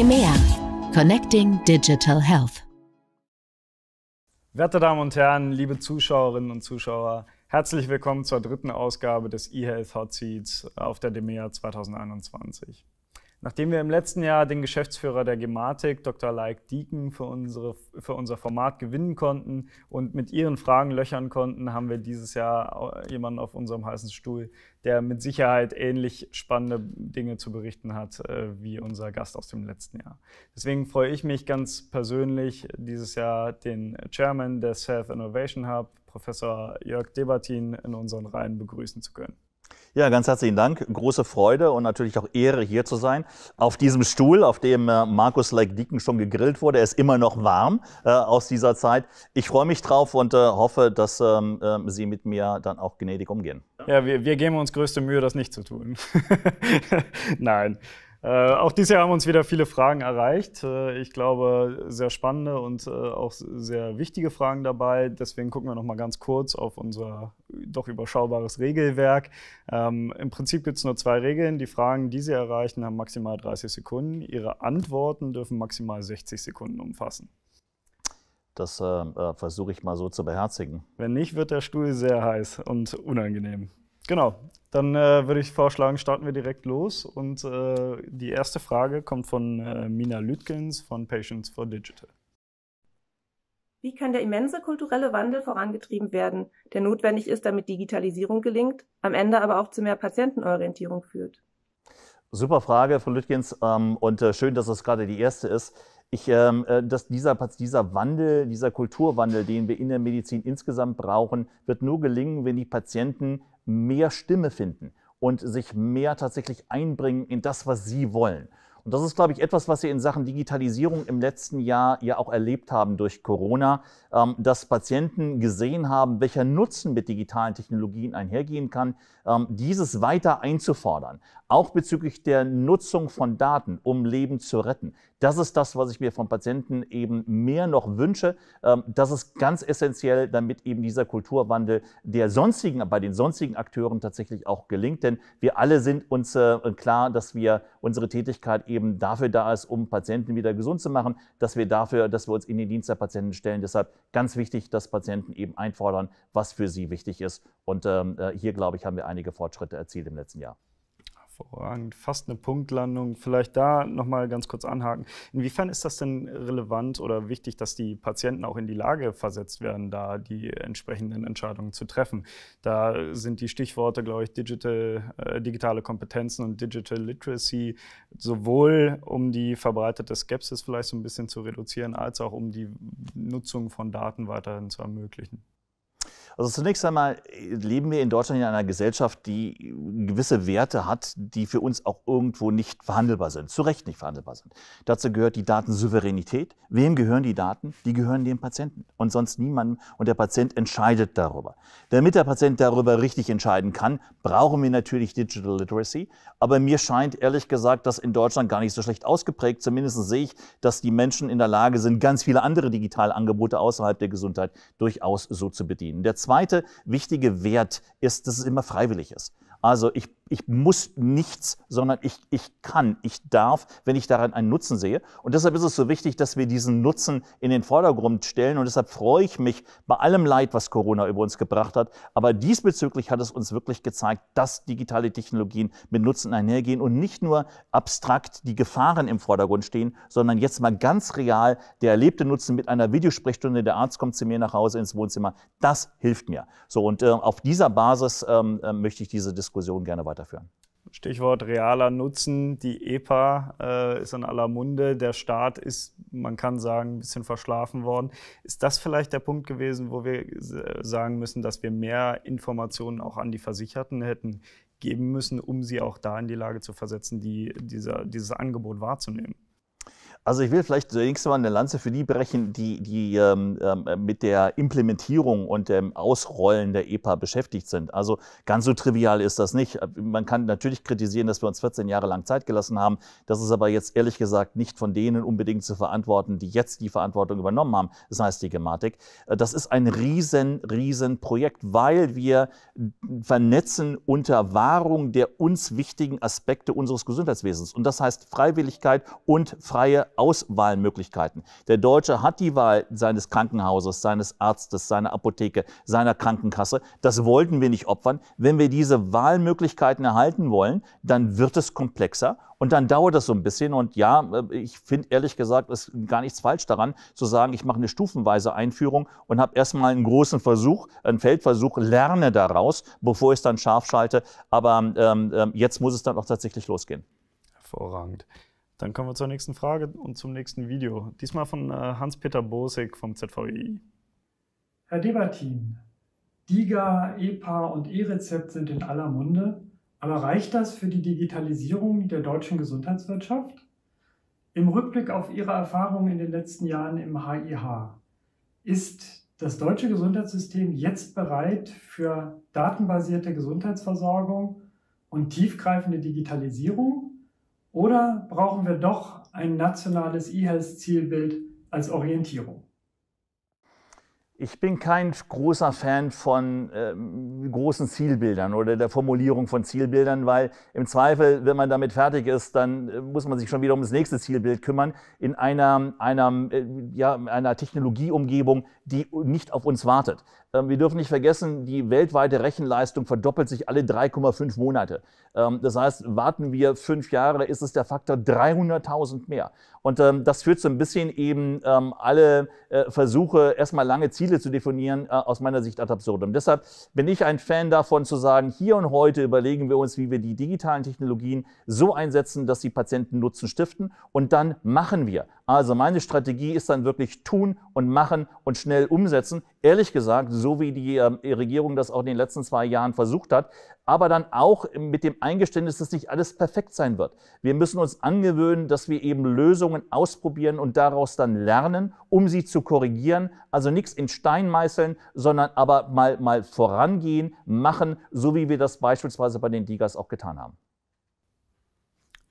DEMEA Connecting Digital Health. Werte Damen und Herren, liebe Zuschauerinnen und Zuschauer, herzlich willkommen zur dritten Ausgabe des eHealth Hot Seats auf der DEMEA 2021. Nachdem wir im letzten Jahr den Geschäftsführer der Gematik, Dr. Like Dieken, für, unsere, für unser Format gewinnen konnten und mit ihren Fragen löchern konnten, haben wir dieses Jahr jemanden auf unserem heißen Stuhl, der mit Sicherheit ähnlich spannende Dinge zu berichten hat äh, wie unser Gast aus dem letzten Jahr. Deswegen freue ich mich ganz persönlich, dieses Jahr den Chairman des Health Innovation Hub, Professor Jörg Debatin, in unseren Reihen begrüßen zu können. Ja, ganz herzlichen Dank. Große Freude und natürlich auch Ehre, hier zu sein. Auf diesem Stuhl, auf dem äh, Markus Leik-Dieken schon gegrillt wurde, er ist immer noch warm äh, aus dieser Zeit. Ich freue mich drauf und äh, hoffe, dass ähm, ähm Sie mit mir dann auch gnädig umgehen. Ja, wir, wir geben uns größte Mühe, das nicht zu tun. Nein. Äh, auch dieses Jahr haben uns wieder viele Fragen erreicht. Äh, ich glaube, sehr spannende und äh, auch sehr wichtige Fragen dabei. Deswegen gucken wir noch mal ganz kurz auf unser doch überschaubares Regelwerk. Ähm, Im Prinzip gibt es nur zwei Regeln. Die Fragen, die Sie erreichen, haben maximal 30 Sekunden. Ihre Antworten dürfen maximal 60 Sekunden umfassen. Das äh, äh, versuche ich mal so zu beherzigen. Wenn nicht, wird der Stuhl sehr heiß und unangenehm. Genau, dann äh, würde ich vorschlagen, starten wir direkt los. Und äh, die erste Frage kommt von äh, Mina Lütgens von Patients for Digital. Wie kann der immense kulturelle Wandel vorangetrieben werden, der notwendig ist, damit Digitalisierung gelingt, am Ende aber auch zu mehr Patientenorientierung führt? Super Frage, Frau Lütgens, ähm, und äh, schön, dass es gerade die erste ist. Ich, ähm, äh, dass dieser, dieser Wandel, dieser Kulturwandel, den wir in der Medizin insgesamt brauchen, wird nur gelingen, wenn die Patienten mehr Stimme finden und sich mehr tatsächlich einbringen in das, was sie wollen. Und das ist, glaube ich, etwas, was wir in Sachen Digitalisierung im letzten Jahr ja auch erlebt haben durch Corona, ähm, dass Patienten gesehen haben, welcher Nutzen mit digitalen Technologien einhergehen kann, ähm, dieses weiter einzufordern, auch bezüglich der Nutzung von Daten, um Leben zu retten. Das ist das, was ich mir vom Patienten eben mehr noch wünsche. Ähm, das ist ganz essentiell, damit eben dieser Kulturwandel der sonstigen, bei den sonstigen Akteuren tatsächlich auch gelingt. Denn wir alle sind uns äh, klar, dass wir unsere Tätigkeit eben dafür da ist, um Patienten wieder gesund zu machen, dass wir dafür, dass wir uns in den Dienst der Patienten stellen. Deshalb ganz wichtig, dass Patienten eben einfordern, was für sie wichtig ist. Und ähm, äh, hier, glaube ich, haben wir einige Fortschritte erzielt im letzten Jahr hervorragend, fast eine Punktlandung. Vielleicht da nochmal ganz kurz anhaken. Inwiefern ist das denn relevant oder wichtig, dass die Patienten auch in die Lage versetzt werden, da die entsprechenden Entscheidungen zu treffen? Da sind die Stichworte, glaube ich, digital, äh, digitale Kompetenzen und Digital Literacy, sowohl um die verbreitete Skepsis vielleicht so ein bisschen zu reduzieren, als auch um die Nutzung von Daten weiterhin zu ermöglichen. Also zunächst einmal äh, leben wir in Deutschland in einer Gesellschaft, die gewisse Werte hat, die für uns auch irgendwo nicht verhandelbar sind, zu Recht nicht verhandelbar sind. Dazu gehört die Datensouveränität. Wem gehören die Daten? Die gehören dem Patienten und sonst niemandem. Und der Patient entscheidet darüber. Damit der Patient darüber richtig entscheiden kann, brauchen wir natürlich Digital Literacy. Aber mir scheint ehrlich gesagt, das in Deutschland gar nicht so schlecht ausgeprägt. Zumindest sehe ich, dass die Menschen in der Lage sind, ganz viele andere digitale Angebote außerhalb der Gesundheit durchaus so zu bedienen. Der zweite wichtige Wert ist, dass es immer freiwillig ist. Also ich ich muss nichts, sondern ich, ich kann, ich darf, wenn ich daran einen Nutzen sehe. Und deshalb ist es so wichtig, dass wir diesen Nutzen in den Vordergrund stellen. Und deshalb freue ich mich bei allem Leid, was Corona über uns gebracht hat. Aber diesbezüglich hat es uns wirklich gezeigt, dass digitale Technologien mit Nutzen einhergehen und nicht nur abstrakt die Gefahren im Vordergrund stehen, sondern jetzt mal ganz real der erlebte Nutzen mit einer Videosprechstunde. Der Arzt kommt zu mir nach Hause ins Wohnzimmer. Das hilft mir. So, und äh, auf dieser Basis ähm, äh, möchte ich diese Diskussion gerne weiter weiterführen. Stichwort realer Nutzen. Die EPA äh, ist an aller Munde. Der Staat ist, man kann sagen, ein bisschen verschlafen worden. Ist das vielleicht der Punkt gewesen, wo wir sagen müssen, dass wir mehr Informationen auch an die Versicherten hätten geben müssen, um sie auch da in die Lage zu versetzen, die, dieser, dieses Angebot wahrzunehmen? Also ich will vielleicht zunächst mal eine Lanze für die brechen, die, die ähm, ähm, äh, mit der Implementierung und dem Ausrollen der EPA beschäftigt sind. Also ganz so trivial ist das nicht. Man kann natürlich kritisieren, dass wir uns 14 Jahre lang Zeit gelassen haben. Das ist aber jetzt ehrlich gesagt nicht von denen unbedingt zu verantworten, die jetzt die Verantwortung übernommen haben. Das heißt die Gematik. Äh, das ist ein riesen, riesen Projekt, weil wir vernetzen unter Wahrung der uns wichtigen Aspekte unseres Gesundheitswesens. Und das heißt Freiwilligkeit und freie Auswahlmöglichkeiten. Der Deutsche hat die Wahl seines Krankenhauses, seines Arztes, seiner Apotheke, seiner Krankenkasse. Das wollten wir nicht opfern. Wenn wir diese Wahlmöglichkeiten erhalten wollen, dann wird es komplexer und dann dauert das so ein bisschen. Und ja, äh, ich finde ehrlich gesagt, es ist gar nichts falsch daran, zu sagen, ich mache eine stufenweise Einführung und habe erstmal einen großen Versuch, einen Feldversuch, lerne daraus, bevor ich es dann scharf schalte. Aber ähm, ähm jetzt muss es dann auch tatsächlich losgehen. Hervorragend. Dann kommen wir zur nächsten Frage und zum nächsten Video. Diesmal von äh, Hans-Peter Bosig vom ZVI. Herr Debatin, DIGA, EPA und E-Rezept sind in aller Munde, aber reicht das für die Digitalisierung der deutschen Gesundheitswirtschaft? Im Rückblick auf Ihre Erfahrungen in den letzten Jahren im HIH, ist das deutsche Gesundheitssystem jetzt bereit für datenbasierte Gesundheitsversorgung und tiefgreifende Digitalisierung oder brauchen wir doch ein nationales E-Health-Zielbild als Orientierung? Ich bin kein großer Fan von ähm, großen Zielbildern oder der Formulierung von Zielbildern, weil im Zweifel, wenn man damit fertig ist, dann äh, muss man sich schon wieder um das nächste Zielbild kümmern in einer, einer, äh, ja, einer Technologieumgebung, die nicht auf uns wartet. Ähm, wir dürfen nicht vergessen, die weltweite Rechenleistung verdoppelt sich alle 3,5 Monate. Ähm, das heißt, warten wir fünf Jahre, ist es der Faktor 300.000 mehr. Und ähm, das führt so ein bisschen eben alle äh, Versuche, erstmal lange Ziele zu definieren, äh, aus meiner Sicht ad absurdum. Deshalb bin ich ein Fan davon zu sagen, hier und heute überlegen wir uns, wie wir die digitalen Technologien so einsetzen, dass sie Patienten Nutzen stiften. Und dann machen wir also meine Strategie ist dann wirklich tun und machen und schnell umsetzen. Ehrlich gesagt, so wie die ähm, Regierung das auch in den letzten zwei Jahren versucht hat, aber dann auch mit dem Eingeständnis, dass nicht alles perfekt sein wird. Wir müssen uns angewöhnen, dass wir eben Lösungen ausprobieren und daraus dann lernen, um sie zu korrigieren. Also nichts in Stein meißeln, sondern aber mal, mal vorangehen, machen, so wie wir das beispielsweise bei den Digas auch getan haben.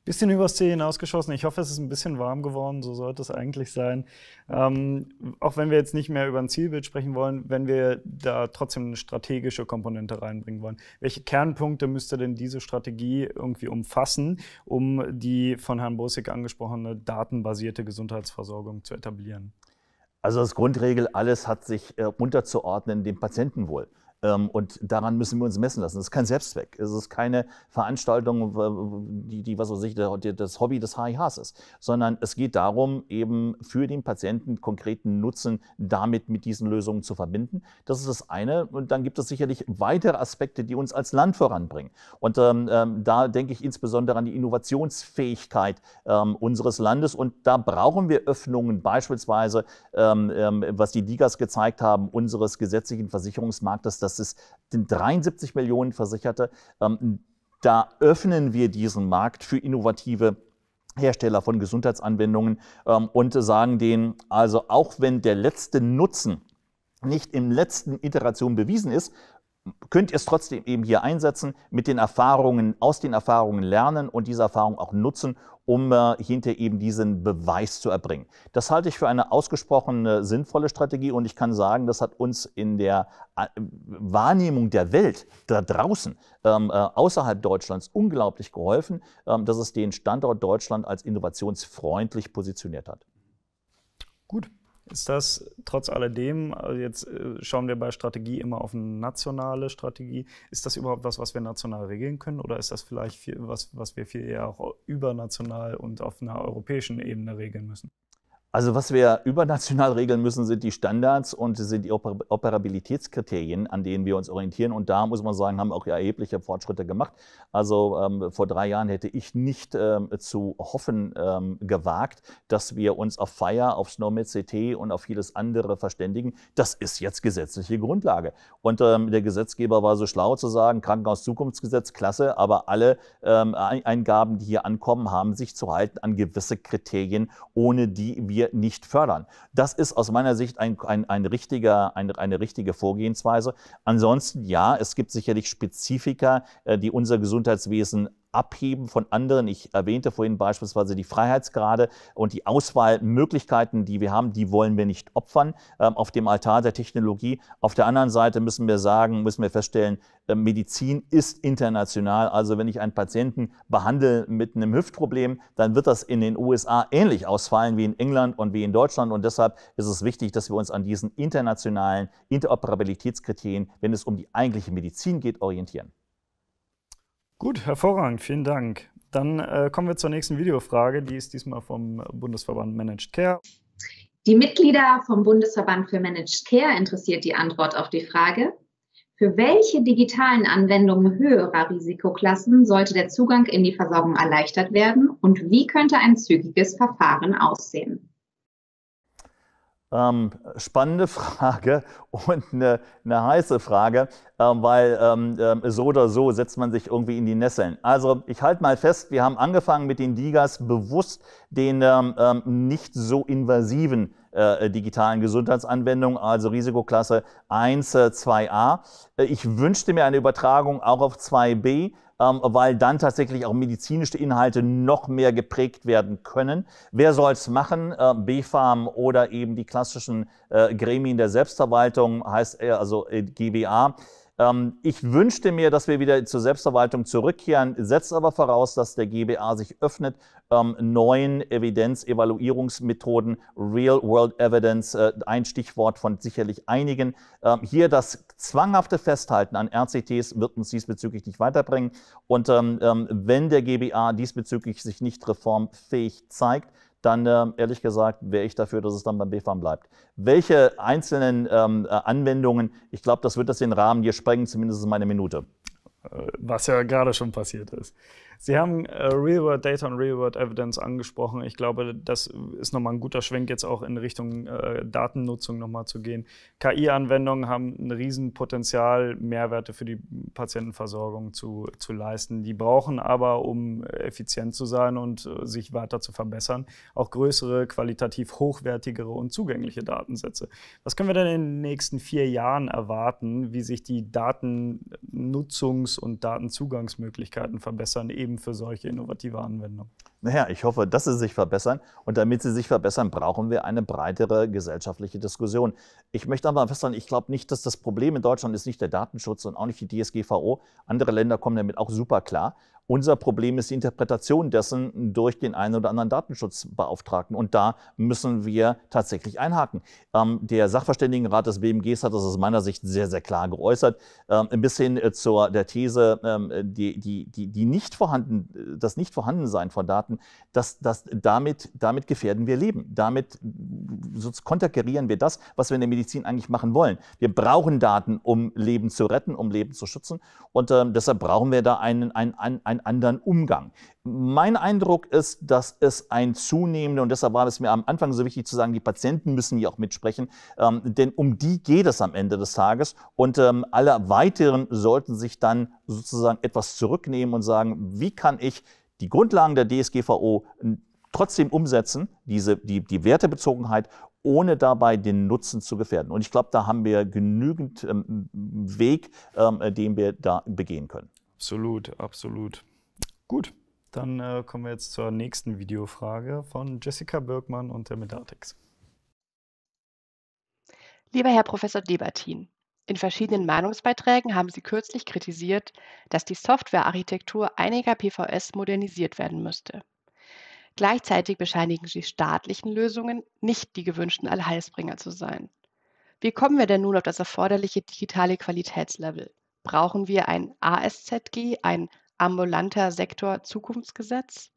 Bisschen übers Ziel hinausgeschossen. Ich hoffe, es ist ein bisschen warm geworden. So sollte es eigentlich sein. Ähm, auch wenn wir jetzt nicht mehr über ein Zielbild sprechen wollen, wenn wir da trotzdem eine strategische Komponente reinbringen wollen. Welche Kernpunkte müsste denn diese Strategie irgendwie umfassen, um die von Herrn Bosig angesprochene datenbasierte Gesundheitsversorgung zu etablieren? Also als Grundregel, alles hat sich äh, unterzuordnen dem Patientenwohl. Ähm, und daran müssen wir uns messen lassen. Das ist kein Selbstzweck. Es ist keine Veranstaltung, die, die was ich, das Hobby des HIHs ist, sondern es geht darum, eben für den Patienten konkreten Nutzen damit mit diesen Lösungen zu verbinden. Das ist das eine. Und dann gibt es sicherlich weitere Aspekte, die uns als Land voranbringen. Und ähm, ähm da denke ich insbesondere an die Innovationsfähigkeit ähm, unseres Landes. Und da brauchen wir Öffnungen, beispielsweise, ähm, ähm was die Digas gezeigt haben, unseres gesetzlichen Versicherungsmarktes, das ist den 73 Millionen Versicherte. Ähm, da öffnen wir diesen Markt für innovative Hersteller von Gesundheitsanwendungen ähm, und sagen denen, also auch wenn der letzte Nutzen nicht im letzten Iteration bewiesen ist, könnt ihr es trotzdem eben hier einsetzen, mit den Erfahrungen, aus den Erfahrungen lernen und diese Erfahrung auch nutzen, um äh, hinter eben diesen Beweis zu erbringen. Das halte ich für eine ausgesprochen äh, sinnvolle Strategie und ich kann sagen, das hat uns in der äh, Wahrnehmung der Welt da draußen ähm, äh, außerhalb Deutschlands unglaublich geholfen, ähm, dass es den Standort Deutschland als innovationsfreundlich positioniert hat. Gut, ist das trotz alledem, also jetzt äh, schauen wir bei Strategie immer auf eine nationale Strategie, ist das überhaupt was, was wir national regeln können oder ist das vielleicht viel, was, was wir viel eher auch übernational und auf einer europäischen Ebene regeln müssen? Also was wir übernational regeln müssen, sind die Standards und sind die Operabilitätskriterien, an denen wir uns orientieren. Und da muss man sagen, haben auch erhebliche Fortschritte gemacht. Also ähm, vor drei Jahren hätte ich nicht ähm, zu hoffen ähm, gewagt, dass wir uns auf Fire, auf SNOMED CT und auf vieles andere verständigen. Das ist jetzt gesetzliche Grundlage. Und ähm, der Gesetzgeber war so schlau zu sagen, Krankenhauszukunftsgesetz, klasse, aber alle ähm, Eingaben, die hier ankommen, haben sich zu halten an gewisse Kriterien, ohne die wir wir nicht fördern. Das ist aus meiner Sicht ein, ein, ein richtiger, ein, eine richtige Vorgehensweise. Ansonsten ja, es gibt sicherlich Spezifika, äh, die unser Gesundheitswesen abheben von anderen. Ich erwähnte vorhin beispielsweise die Freiheitsgrade und die Auswahlmöglichkeiten, die wir haben, die wollen wir nicht opfern äh, auf dem Altar der Technologie. Auf der anderen Seite müssen wir sagen, müssen wir feststellen, äh, Medizin ist international. Also wenn ich einen Patienten behandle mit einem Hüftproblem, dann wird das in den USA ähnlich ausfallen wie in England und wie in Deutschland. Und deshalb ist es wichtig, dass wir uns an diesen internationalen Interoperabilitätskriterien, wenn es um die eigentliche Medizin geht, orientieren. Gut, hervorragend, vielen Dank. Dann äh, kommen wir zur nächsten Videofrage, die ist diesmal vom Bundesverband Managed Care. Die Mitglieder vom Bundesverband für Managed Care interessiert die Antwort auf die Frage, für welche digitalen Anwendungen höherer Risikoklassen sollte der Zugang in die Versorgung erleichtert werden und wie könnte ein zügiges Verfahren aussehen? Ähm, spannende Frage und eine, eine heiße Frage, ähm, weil ähm, ähm, so oder so setzt man sich irgendwie in die Nesseln. Also ich halte mal fest, wir haben angefangen mit den Digas bewusst den ähm, ähm, nicht so invasiven äh, digitalen Gesundheitsanwendungen, also Risikoklasse 1, 2a. Äh, äh, ich wünschte mir eine Übertragung auch auf 2b, ähm, weil dann tatsächlich auch medizinische Inhalte noch mehr geprägt werden können. Wer soll es machen? Äh, BFAM oder eben die klassischen äh, Gremien der Selbstverwaltung, heißt also äh, GBA. Ähm, ich wünschte mir, dass wir wieder zur Selbstverwaltung zurückkehren, setzt aber voraus, dass der GBA sich öffnet, ähm, neuen Evidenz-Evaluierungsmethoden, Real-World Evidence, äh, ein Stichwort von sicherlich einigen. Ähm, hier das zwanghafte Festhalten an RCTs wird uns diesbezüglich nicht weiterbringen. Und wenn der GBA diesbezüglich sich nicht reformfähig zeigt, dann ähm, ehrlich gesagt wäre ich dafür, dass es dann beim BFAM bleibt. Welche einzelnen ähm, äh, Anwendungen, ich glaube, das wird das den Rahmen hier sprengen, zumindest in meiner Minute. Äh, was ja gerade schon passiert ist. Sie haben äh, Real-World Data und Real-World Evidence angesprochen. Ich glaube, das ist nochmal ein guter Schwenk, jetzt auch in Richtung äh, Datennutzung nochmal zu gehen. KI-Anwendungen haben ein Riesenpotenzial, Mehrwerte für die Patientenversorgung zu, zu leisten. Die brauchen aber, um effizient zu sein und äh, sich weiter zu verbessern, auch größere, qualitativ hochwertigere und zugängliche Datensätze. Was können wir denn in den nächsten vier Jahren erwarten, wie sich die Datennutzungs- und Datenzugangsmöglichkeiten verbessern, eben geben für solche innovative Anwendungen? Naja, ich hoffe, dass sie sich verbessern. Und damit sie sich verbessern, brauchen wir eine breitere gesellschaftliche Diskussion. Ich möchte aber feststellen, ich glaube nicht, dass das Problem in Deutschland ist nicht der Datenschutz und auch nicht die DSGVO. Andere Länder kommen damit auch super klar. Unser Problem ist die Interpretation dessen durch den einen oder anderen Datenschutzbeauftragten. Und da müssen wir tatsächlich einhaken. Ähm, der Sachverständigenrat des BMGs hat das aus meiner Sicht sehr, sehr klar geäußert. Ähm, ein bisschen äh, zur der These, ähm, die, die, die, die nicht vorhanden, das Nichtvorhandensein von Daten, dass, dass damit, damit gefährden wir Leben. Damit sonst konterkarieren wir das, was wir in der Medizin eigentlich machen wollen. Wir brauchen Daten, um Leben zu retten, um Leben zu schützen. Und äh, deshalb brauchen wir da einen, einen, einen, einen anderen Umgang. Mein Eindruck ist, dass es ein zunehmender, und deshalb war es mir am Anfang so wichtig zu sagen, die Patienten müssen hier auch mitsprechen, ähm, denn um die geht es am Ende des Tages. Und ähm, alle weiteren sollten sich dann sozusagen etwas zurücknehmen und sagen, wie kann ich die Grundlagen der DSGVO trotzdem umsetzen, diese, die, die Wertebezogenheit, ohne dabei den Nutzen zu gefährden. Und ich glaube, da haben wir genügend ähm, Weg, ähm, den wir da begehen können. Absolut, absolut. Gut, dann äh, kommen wir jetzt zur nächsten Videofrage von Jessica Birkmann und der Medatex. Lieber Herr Professor Debertin, in verschiedenen Meinungsbeiträgen haben Sie kürzlich kritisiert, dass die Softwarearchitektur einiger PVS modernisiert werden müsste. Gleichzeitig bescheinigen die staatlichen Lösungen nicht die gewünschten Allheilsbringer zu sein. Wie kommen wir denn nun auf das erforderliche digitale Qualitätslevel? Brauchen wir ein ASZG, ein ambulanter Sektor Zukunftsgesetz?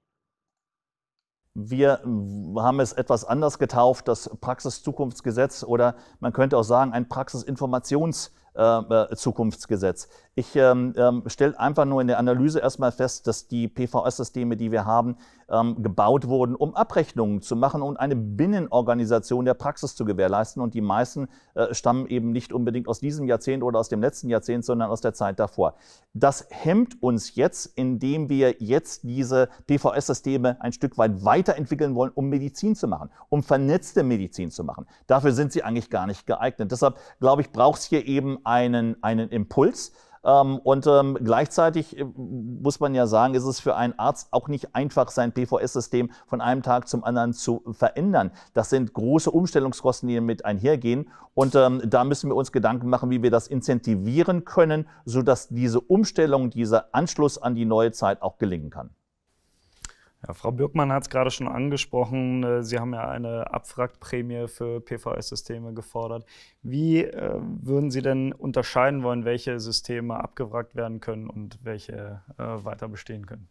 Wir haben es etwas anders getauft, das Praxiszukunftsgesetz oder man könnte auch sagen ein Praxisinformationsgesetz. Äh, äh, Zukunftsgesetz. Ich ähm, ähm stelle einfach nur in der Analyse erstmal fest, dass die PVS-Systeme, die wir haben, ähm, gebaut wurden, um Abrechnungen zu machen und eine Binnenorganisation der Praxis zu gewährleisten. Und die meisten äh, stammen eben nicht unbedingt aus diesem Jahrzehnt oder aus dem letzten Jahrzehnt, sondern aus der Zeit davor. Das hemmt uns jetzt, indem wir jetzt diese PVS-Systeme ein Stück weit weiterentwickeln wollen, um Medizin zu machen, um vernetzte Medizin zu machen. Dafür sind sie eigentlich gar nicht geeignet. Deshalb, glaube ich, braucht es hier eben einen, einen Impuls. Ähm, und ähm, gleichzeitig äh, muss man ja sagen, ist es für einen Arzt auch nicht einfach, sein PVS-System von einem Tag zum anderen zu verändern. Das sind große Umstellungskosten, die mit einhergehen. Und ähm, da müssen wir uns Gedanken machen, wie wir das incentivieren können, sodass diese Umstellung, dieser Anschluss an die neue Zeit auch gelingen kann. Ja, Frau Birkmann hat es gerade schon angesprochen. Äh, Sie haben ja eine Abwrackprämie für PVS-Systeme gefordert. Wie äh, würden Sie denn unterscheiden wollen, welche Systeme abgewrackt werden können und welche äh, weiter bestehen können?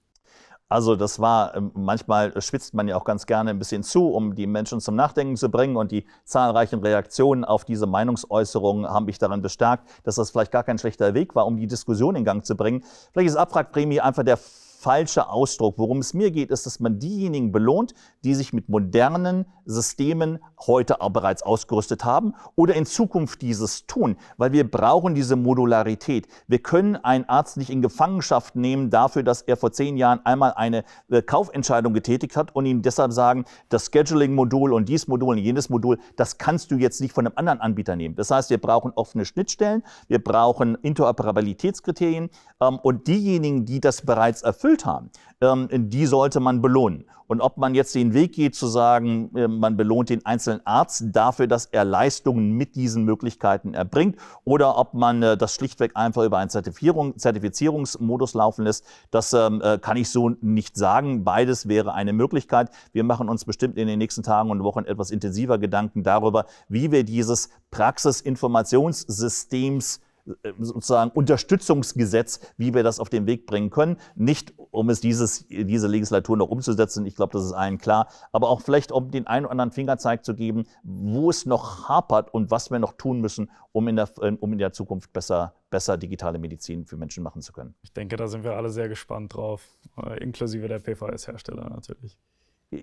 Also das war, ähm, manchmal schwitzt man ja auch ganz gerne ein bisschen zu, um die Menschen zum Nachdenken zu bringen. Und die zahlreichen Reaktionen auf diese Meinungsäußerungen haben mich daran bestärkt, dass das vielleicht gar kein schlechter Weg war, um die Diskussion in Gang zu bringen. Vielleicht ist Abwrackprämie einfach der falscher Ausdruck. Worum es mir geht, ist, dass man diejenigen belohnt, die sich mit modernen Systemen heute auch bereits ausgerüstet haben oder in Zukunft dieses tun, weil wir brauchen diese Modularität. Wir können einen Arzt nicht in Gefangenschaft nehmen dafür, dass er vor zehn Jahren einmal eine äh, Kaufentscheidung getätigt hat und ihm deshalb sagen, das Scheduling-Modul und dies Modul und jenes Modul, das kannst du jetzt nicht von einem anderen Anbieter nehmen. Das heißt, wir brauchen offene Schnittstellen, wir brauchen Interoperabilitätskriterien ähm, und diejenigen, die das bereits erfüllen, erfüllt haben, ähm, die sollte man belohnen. Und ob man jetzt den Weg geht zu sagen, ähm, man belohnt den einzelnen Arzt dafür, dass er Leistungen mit diesen Möglichkeiten erbringt, oder ob man äh, das schlichtweg einfach über einen Zertifizierung, Zertifizierungsmodus laufen lässt, das ähm, äh, kann ich so nicht sagen. Beides wäre eine Möglichkeit. Wir machen uns bestimmt in den nächsten Tagen und Wochen etwas intensiver Gedanken darüber, wie wir dieses Praxisinformationssystems sozusagen Unterstützungsgesetz, wie wir das auf den Weg bringen können. Nicht, um es dieses, diese Legislatur noch umzusetzen, ich glaube, das ist allen klar, aber auch vielleicht, um den einen oder anderen Fingerzeig zu geben, wo es noch hapert und was wir noch tun müssen, um in der, um in der Zukunft besser, besser digitale Medizin für Menschen machen zu können. Ich denke, da sind wir alle sehr gespannt drauf, äh, inklusive der PVS-Hersteller natürlich.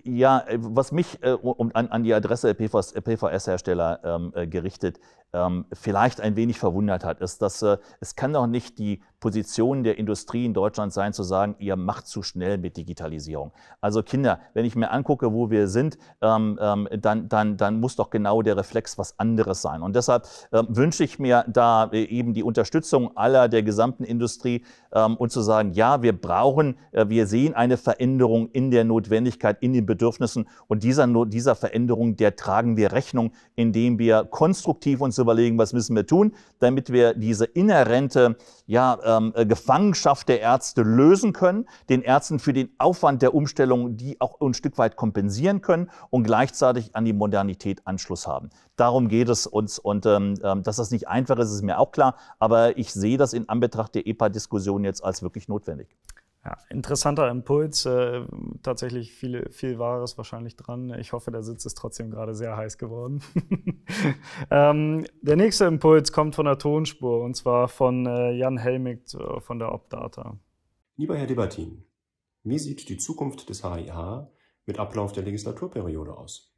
Ja, äh, was mich äh, um, an, an, die Adresse PVS-Hersteller äh, ähm, äh, gerichtet ähm, vielleicht ein wenig verwundert hat, ist, dass äh, es kann doch nicht die Position der Industrie in Deutschland sein, zu sagen, ihr macht zu schnell mit Digitalisierung. Also Kinder, wenn ich mir angucke, wo wir sind, ähm, ähm dann, dann, dann muss doch genau der Reflex was anderes sein. Und deshalb ähm, wünsche ich mir da äh, eben die Unterstützung aller der gesamten Industrie ähm, und zu sagen, ja, wir brauchen, wir sehen eine Veränderung in der Notwendigkeit, in den den Bedürfnissen. Und dieser, dieser Veränderung, der tragen wir Rechnung, indem wir konstruktiv uns überlegen, was müssen wir tun, damit wir diese inhärente ja, ähm, äh, Gefangenschaft der Ärzte lösen können, den Ärzten für den Aufwand der Umstellung die auch ein Stück weit kompensieren können und gleichzeitig an die Modernität Anschluss haben. Darum geht es uns und ähm, ähm dass das nicht einfach ist, ist mir auch klar, aber ich sehe das in Anbetracht der EPA-Diskussion jetzt als wirklich notwendig. Ja, interessanter Impuls. Äh, tatsächlich viele, viel Wahres wahrscheinlich dran. Ich hoffe, der Sitz ist trotzdem gerade sehr heiß geworden. ähm, der nächste Impuls kommt von der Tonspur und zwar von äh, Jan Helmig äh, von der OpData. Lieber Herr Debattin, wie sieht die Zukunft des HIH mit Ablauf der Legislaturperiode aus?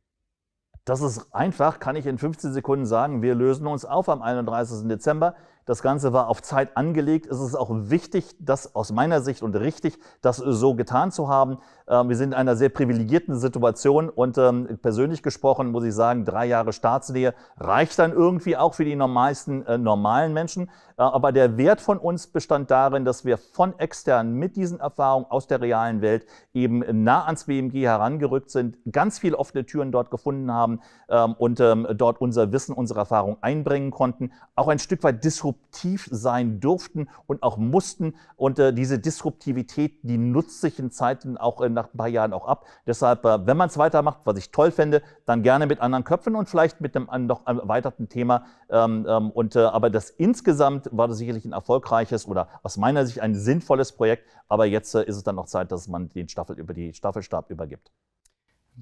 Das ist einfach, kann ich in 15 Sekunden sagen. Wir lösen uns auf am 31. Dezember. Das Ganze war auf Zeit angelegt. Es ist auch wichtig, das aus meiner Sicht und richtig, das so getan zu haben. Ähm, wir sind in einer sehr privilegierten Situation und ähm, persönlich gesprochen muss ich sagen, drei Jahre Staatslehre reicht dann irgendwie auch für die normalsten äh, normalen Menschen. Äh, aber der Wert von uns bestand darin, dass wir von extern mit diesen Erfahrungen aus der realen Welt eben nah ans BMG herangerückt sind, ganz viele offene Türen dort gefunden haben ähm, und dort unser Wissen, unsere Erfahrung einbringen konnten. Auch ein Stück weit disruptiv disruptiv sein durften und auch mussten. Und äh, diese Disruptivität, die nutzt sich in Zeiten auch äh, nach ein paar Jahren auch ab. Deshalb, äh, wenn man es weitermacht, was ich toll fände, dann gerne mit anderen Köpfen und vielleicht mit einem noch erweiterten Thema. Ähm, ähm, und, äh, aber das insgesamt war das sicherlich ein erfolgreiches oder aus meiner Sicht ein sinnvolles Projekt. Aber jetzt äh, ist es dann noch Zeit, dass man den Staffel über die Staffelstab übergibt.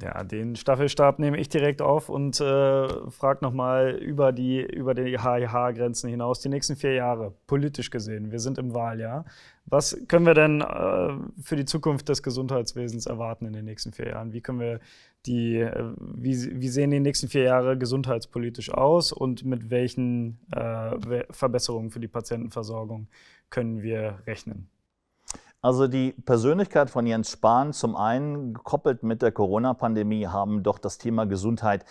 Ja, den Staffelstab nehme ich direkt auf und äh, frage nochmal über die, über die HIH-Grenzen hinaus, die nächsten vier Jahre, politisch gesehen. Wir sind im Wahljahr. Was können wir denn äh, für die Zukunft des Gesundheitswesens erwarten in den nächsten vier Jahren? Wie können wir die, äh, wie, wie sehen die nächsten vier Jahre gesundheitspolitisch aus und mit welchen äh, Verbesserungen für die Patientenversorgung können wir rechnen? Also die Persönlichkeit von Jens Spahn zum einen gekoppelt mit der Corona-Pandemie haben doch das Thema Gesundheit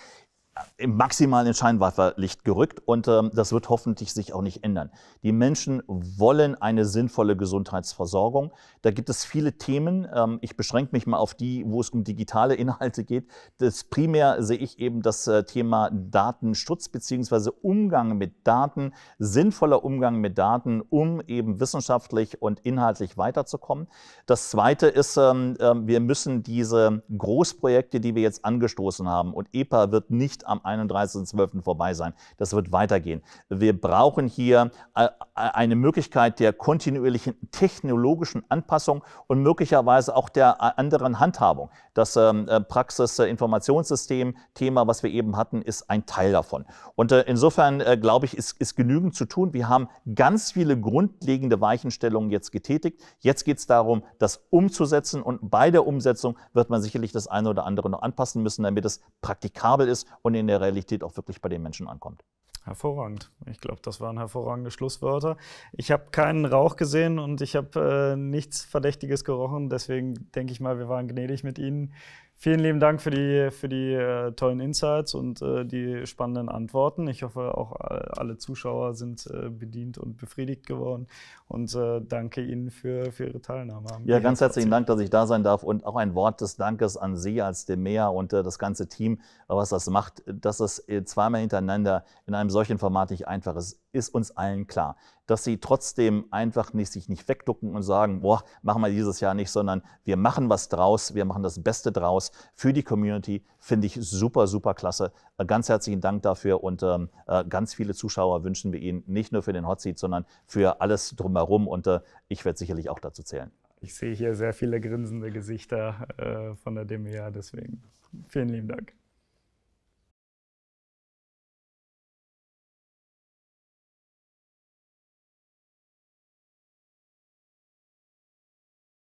im maximalen Scheinwerferlicht gerückt und ähm, das wird hoffentlich sich auch nicht ändern. Die Menschen wollen eine sinnvolle Gesundheitsversorgung. Da gibt es viele Themen. Ähm, ich beschränke mich mal auf die, wo es um digitale Inhalte geht. Das primär sehe ich eben das äh, Thema Datenschutz bzw. Umgang mit Daten, sinnvoller Umgang mit Daten, um eben wissenschaftlich und inhaltlich weiterzukommen. Das Zweite ist, ähm, äh, wir müssen diese Großprojekte, die wir jetzt angestoßen haben, und EPA wird nicht am 31.12. vorbei sein. Das wird weitergehen. Wir brauchen hier äh, äh, eine Möglichkeit der kontinuierlichen technologischen Anpassung und möglicherweise auch der äh, anderen Handhabung. Das ähm, Praxis-Informationssystem-Thema, was wir eben hatten, ist ein Teil davon. Und insofern, glaube ich, ist, ist genügend zu tun. Wir haben ganz viele grundlegende Weichenstellungen jetzt getätigt. Jetzt geht es darum, das umzusetzen und bei der Umsetzung wird man sicherlich das eine oder andere noch anpassen müssen, damit es praktikabel ist und in in der Realität auch wirklich bei den Menschen ankommt. Hervorragend. Ich glaube, das waren hervorragende Schlusswörter. Ich habe keinen Rauch gesehen und ich habe äh, nichts Verdächtiges gerochen. Deswegen denke ich mal, wir waren gnädig mit Ihnen. Vielen lieben Dank für die, für die äh, tollen Insights und äh, die spannenden Antworten. Ich hoffe, auch äh, alle Zuschauer sind äh, bedient und befriedigt geworden. Und äh, danke Ihnen für, für Ihre Teilnahme. Ja, ganz herzlichen Dank, dass ich da sein darf. Und auch ein Wort des Dankes an Sie als Demea und äh, das ganze Team, was das macht, dass das zweimal hintereinander in einem solchen Format nicht einfach ist ist uns allen klar. Dass sie trotzdem einfach nicht, sich nicht wegducken und sagen, boah, machen wir dieses Jahr nicht, sondern wir machen was draus, wir machen das Beste draus für die Community, finde ich super, super klasse. Äh, ganz herzlichen Dank dafür und ähm, äh, ganz viele Zuschauer wünschen wir Ihnen, nicht nur für den Hot Seat, sondern für alles drumherum und äh, ich werde sicherlich auch dazu zählen. Ich sehe hier sehr viele grinsende Gesichter äh, von der DEMEA, deswegen vielen lieben Dank.